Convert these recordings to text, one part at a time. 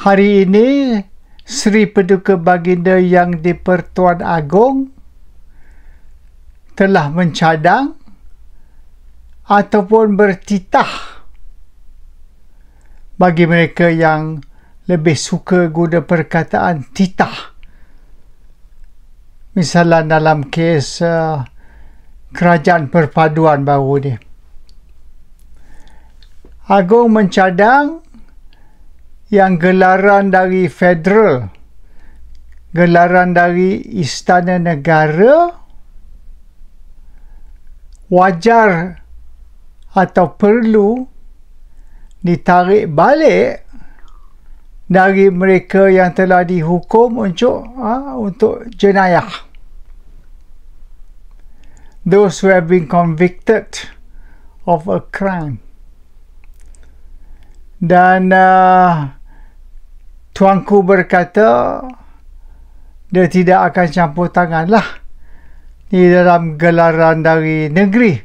Hari ini Sri Paduka Baginda yang di-Pertuan Agong telah mencadang ataupun bertitah bagi mereka yang lebih suka guna perkataan titah. Misalnya dalam kes uh, kerajaan perpaduan baru ni. Agong mencadang yang gelaran dari federal gelaran dari istana negara wajar atau perlu ditarik balik dari mereka yang telah dihukum untuk ha, untuk jenayah those who have been convicted of a crime dan uh, Tuanku berkata, dia tidak akan campur tanganlah di dalam gelaran dari negeri,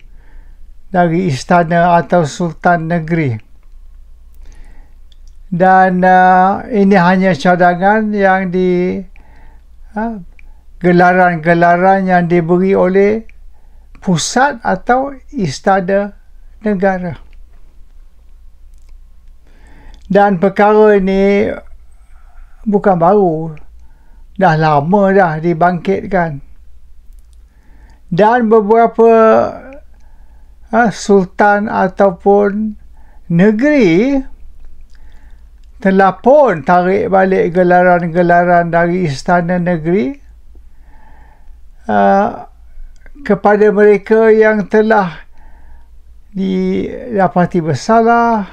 dari istana atau sultan negeri. Dan uh, ini hanya cadangan yang di uh, gelaran-gelaran uh, yang diberi oleh pusat atau istana negara. Dan perkara ini bukan baru dah lama dah dibangkitkan dan beberapa ha, sultan ataupun negeri telah pun tarik balik gelaran-gelaran dari istana negeri uh, kepada mereka yang telah didapati bersalah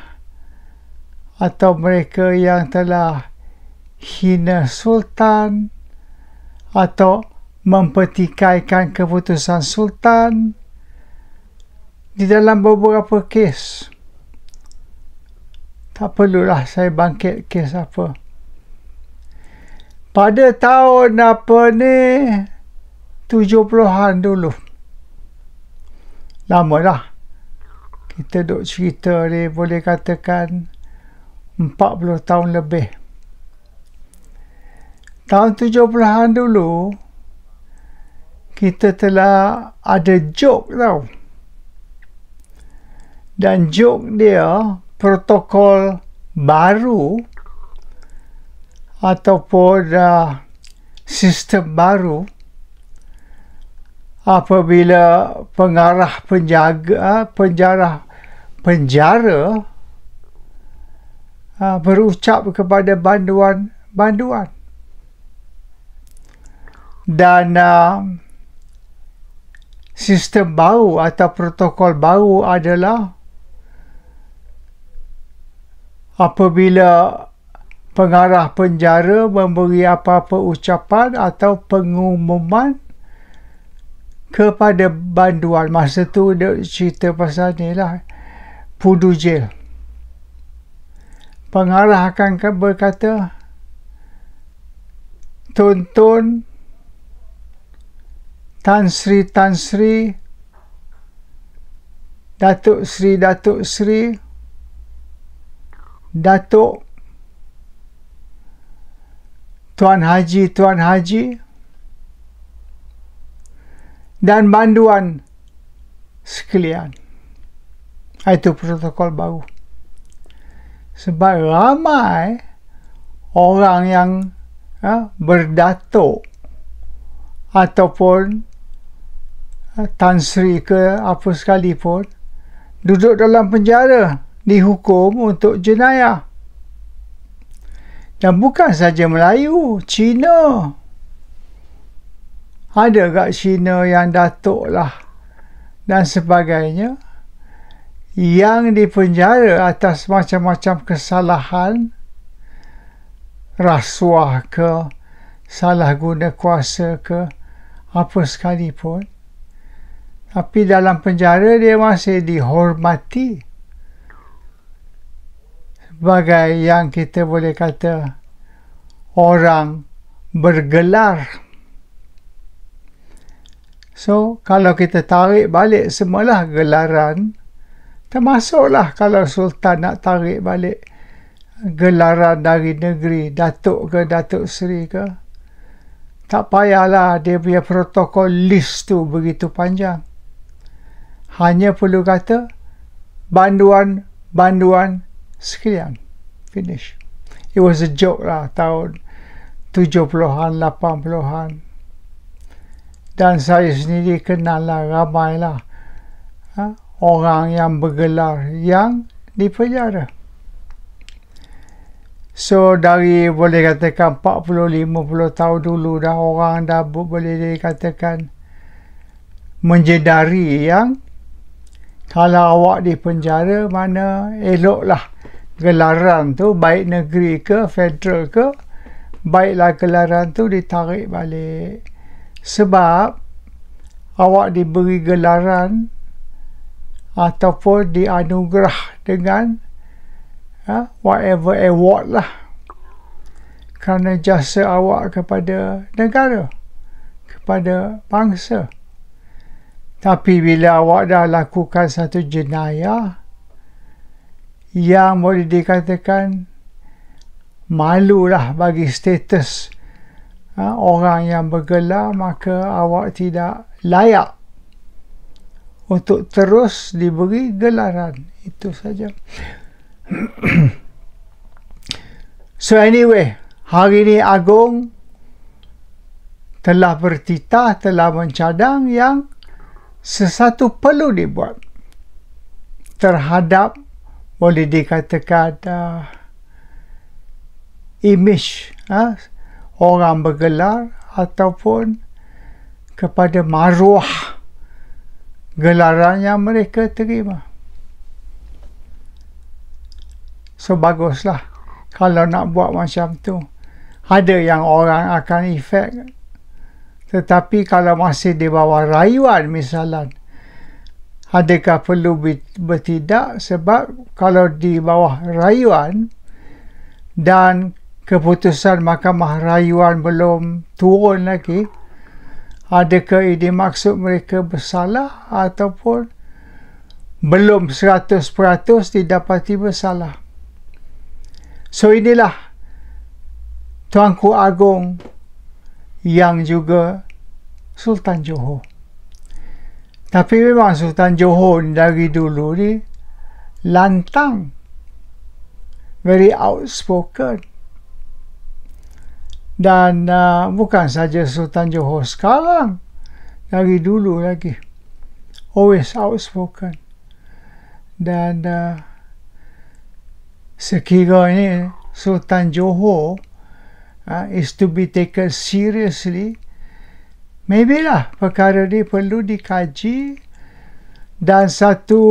atau mereka yang telah hina sultan atau mempertikaikan keputusan sultan di dalam beberapa kes tak perlulah saya bangkit kes apa pada tahun apa ni 70-an dulu lama lah kita duk cerita ni boleh katakan 40 tahun lebih tahun tujuh an dulu kita telah ada joke tau dan joke dia protokol baru ataupun uh, sistem baru apabila pengarah penjaga uh, penjara penjara uh, berucap kepada banduan banduan dan uh, sistem baru atau protokol baru adalah apabila pengarah penjara memberi apa-apa ucapan atau pengumuman kepada banduan masa tu dia cerita pasal ni lah pudu jail pengarah akan berkata tonton Tan Sri Tan Sri Datuk Sri Datuk Sri Datuk Tuan Haji Tuan Haji dan banduan sekalian. Itu protokol baru. Sebab ramai orang yang ha, berdatuk ataupun Tan Sri ke apa sekalipun duduk dalam penjara dihukum untuk jenayah dan bukan saja Melayu Cina ada kat Cina yang datuk lah dan sebagainya yang dipenjara atas macam-macam kesalahan rasuah ke salah guna kuasa ke apa sekalipun tapi dalam penjara dia masih dihormati sebagai yang kita boleh kata orang bergelar. So, kalau kita tarik balik semualah gelaran, termasuklah kalau Sultan nak tarik balik gelaran dari negeri, Datuk ke Datuk Seri ke, tak payahlah dia punya protokol list tu begitu panjang hanya perlu kata banduan banduan sekian finish it was a joke lah tahun 70-an 80-an dan saya sendiri kenal lah ramai lah ha? orang yang bergelar yang di penjara. so dari boleh katakan 40-50 tahun dulu dah orang dah boleh dikatakan menjedari yang kalau awak di penjara mana eloklah gelaran tu baik negeri ke federal ke baiklah gelaran tu ditarik balik sebab awak diberi gelaran ataupun dianugerah dengan ha, whatever award lah kerana jasa awak kepada negara kepada bangsa. Tapi bila awak dah lakukan satu jenayah yang boleh dikatakan malulah bagi status ha, orang yang bergelar maka awak tidak layak untuk terus diberi gelaran itu saja. so anyway, hari ini Agong telah bertitah, telah mencadang yang sesuatu perlu dibuat terhadap boleh dikatakan uh, image uh, orang bergelar ataupun kepada maruah gelaran yang mereka terima. So baguslah kalau nak buat macam tu. Ada yang orang akan efek tetapi kalau masih di bawah rayuan misalnya, adakah perlu bertidak? Sebab kalau di bawah rayuan dan keputusan mahkamah rayuan belum turun lagi, adakah ini maksud mereka bersalah ataupun belum 100% didapati bersalah? So inilah Tuanku agong yang juga Sultan Johor. Tapi memang Sultan Johor dari dulu ni lantang. Very outspoken. Dan uh, bukan saja Sultan Johor sekarang. Dari dulu lagi. Always outspoken. Dan uh, sekiranya Sultan Johor uh, is to be taken seriously, maybe lah perkara ni perlu dikaji dan satu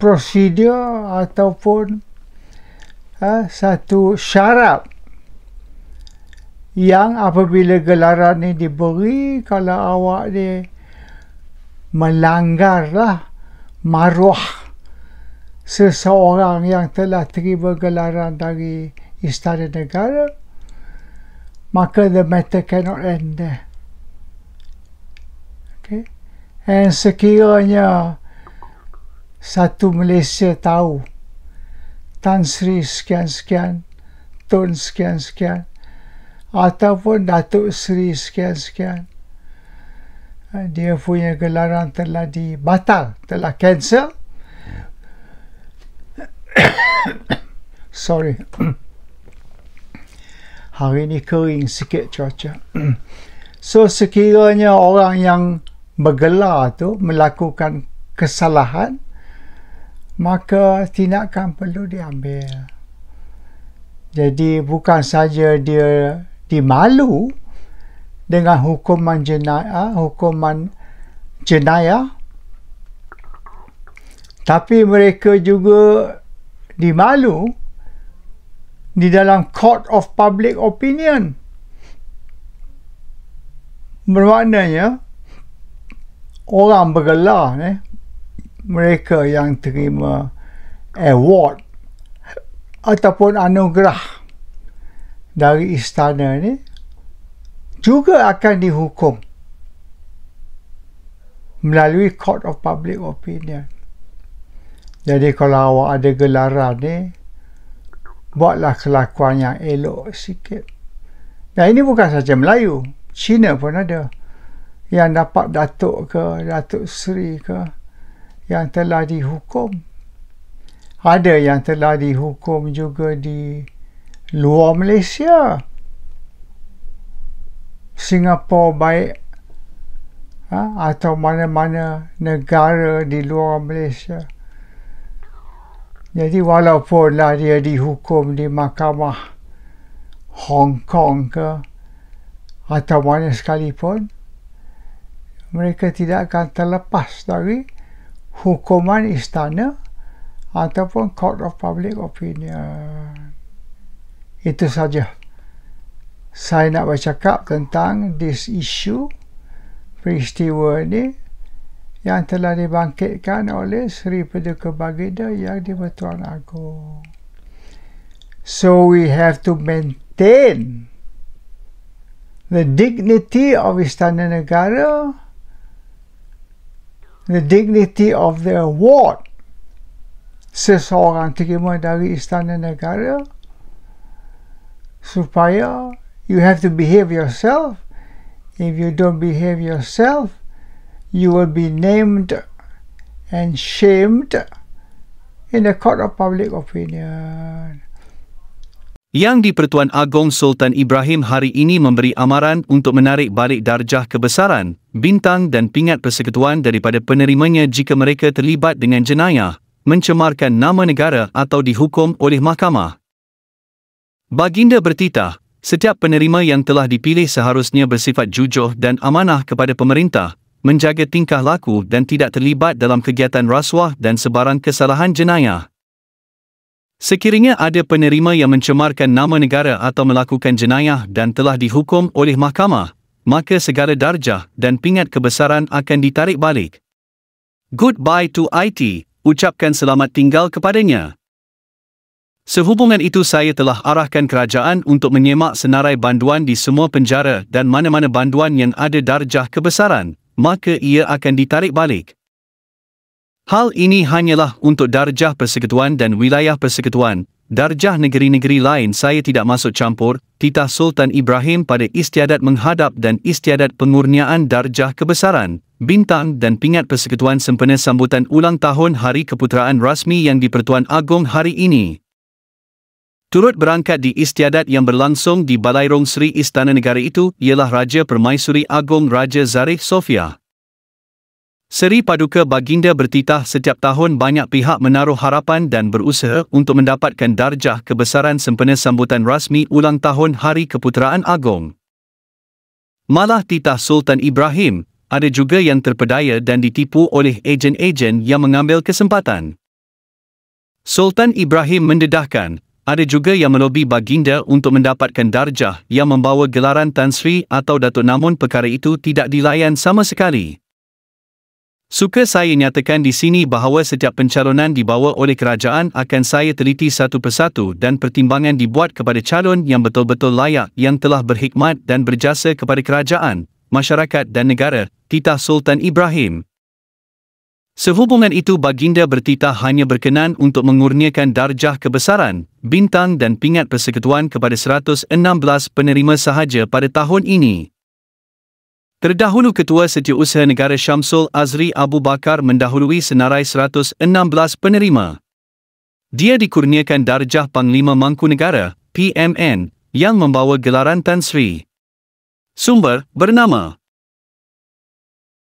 prosedur ataupun uh, satu syarat yang apabila gelaran ni diberi kalau awak ni melanggar lah maruah seseorang yang telah terima gelaran dari i stare negare, ma crede mette che non rende. Ok? E se chi ogni sa tu mlesse tau, tan sri skian skian, tun skian skian, ataupun datuk sri skian skian, eh, dia punya gelaran telah dibatal, telah cancel. Sorry. hari ini kering sikit cuaca. So sekiranya orang yang bergelar tu melakukan kesalahan, maka tindakan perlu diambil. Jadi bukan saja dia dimalu dengan hukuman jenayah, hukuman jenayah, tapi mereka juga dimalu di dalam court of public opinion bermaknanya orang bergelar eh, mereka yang terima award ataupun anugerah dari istana ni juga akan dihukum melalui court of public opinion jadi kalau awak ada gelaran ni buatlah kelakuan yang elok sikit. Dan ini bukan saja Melayu, Cina pun ada yang dapat datuk ke datuk seri ke yang telah dihukum. Ada yang telah dihukum juga di luar Malaysia. Singapura baik ha? atau mana-mana negara di luar Malaysia. Jadi walaupun lah dia dihukum di mahkamah Hong Kong ke atau mana sekalipun, mereka tidak akan terlepas dari hukuman istana ataupun court of public opinion. Itu saja. Saya nak bercakap tentang this issue, peristiwa ini yang telah dibangkitkan oleh Sri Paduka Baginda yang di Bertuan Agong. So we have to maintain the dignity of Istana Negara, the dignity of the award seseorang terima dari Istana Negara supaya you have to behave yourself. If you don't behave yourself, you will be named and shamed in the court of public opinion. Yang di-Pertuan Agong Sultan Ibrahim hari ini memberi amaran untuk menarik balik darjah kebesaran, bintang dan pingat persekutuan daripada penerimanya jika mereka terlibat dengan jenayah, mencemarkan nama negara atau dihukum oleh mahkamah. Baginda bertitah, setiap penerima yang telah dipilih seharusnya bersifat jujur dan amanah kepada pemerintah, menjaga tingkah laku dan tidak terlibat dalam kegiatan rasuah dan sebarang kesalahan jenayah. Sekiranya ada penerima yang mencemarkan nama negara atau melakukan jenayah dan telah dihukum oleh mahkamah, maka segala darjah dan pingat kebesaran akan ditarik balik. Goodbye to IT, ucapkan selamat tinggal kepadanya. Sehubungan itu saya telah arahkan kerajaan untuk menyemak senarai banduan di semua penjara dan mana-mana banduan yang ada darjah kebesaran, maka ia akan ditarik balik. Hal ini hanyalah untuk darjah persekutuan dan wilayah persekutuan, darjah negeri-negeri lain saya tidak masuk campur, titah Sultan Ibrahim pada istiadat menghadap dan istiadat pengurniaan darjah kebesaran, bintang dan pingat persekutuan sempena sambutan ulang tahun Hari Keputeraan Rasmi yang di Pertuan Agong hari ini. Turut berangkat di istiadat yang berlangsung di Balai Rong Sri Istana Negara itu ialah Raja Permaisuri Agong Raja Zarif Sofia. Seri Paduka Baginda bertitah setiap tahun banyak pihak menaruh harapan dan berusaha untuk mendapatkan darjah kebesaran sempena sambutan rasmi ulang tahun Hari Keputeraan Agong. Malah titah Sultan Ibrahim, ada juga yang terpedaya dan ditipu oleh ejen-ejen yang mengambil kesempatan. Sultan Ibrahim mendedahkan, ada juga yang melobi baginda untuk mendapatkan darjah yang membawa gelaran Tan Sri atau Datuk namun perkara itu tidak dilayan sama sekali. Suka saya nyatakan di sini bahawa setiap pencalonan dibawa oleh kerajaan akan saya teliti satu persatu dan pertimbangan dibuat kepada calon yang betul-betul layak yang telah berhikmat dan berjasa kepada kerajaan, masyarakat dan negara, titah Sultan Ibrahim. Sehubungan itu baginda bertitah hanya berkenan untuk mengurniakan darjah kebesaran, bintang dan pingat persekutuan kepada 116 penerima sahaja pada tahun ini. Terdahulu Ketua Setiausaha Negara Syamsul Azri Abu Bakar mendahului senarai 116 penerima. Dia dikurniakan darjah Panglima Mangku Negara, PMN, yang membawa gelaran Tan Sri. Sumber, bernama